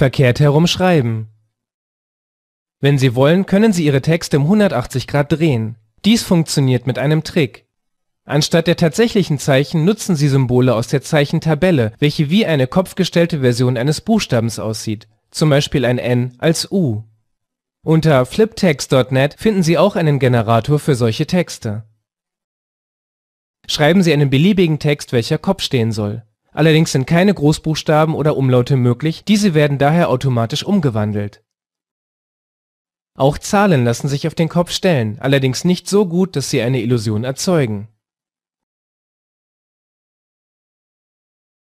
verkehrt herum schreiben. Wenn Sie wollen, können Sie Ihre Texte um 180 Grad drehen. Dies funktioniert mit einem Trick. Anstatt der tatsächlichen Zeichen nutzen Sie Symbole aus der Zeichentabelle, welche wie eine kopfgestellte Version eines Buchstabens aussieht, zum Beispiel ein N als U. Unter fliptext.net finden Sie auch einen Generator für solche Texte. Schreiben Sie einen beliebigen Text, welcher Kopf stehen soll. Allerdings sind keine Großbuchstaben oder Umlaute möglich, diese werden daher automatisch umgewandelt. Auch Zahlen lassen sich auf den Kopf stellen, allerdings nicht so gut, dass sie eine Illusion erzeugen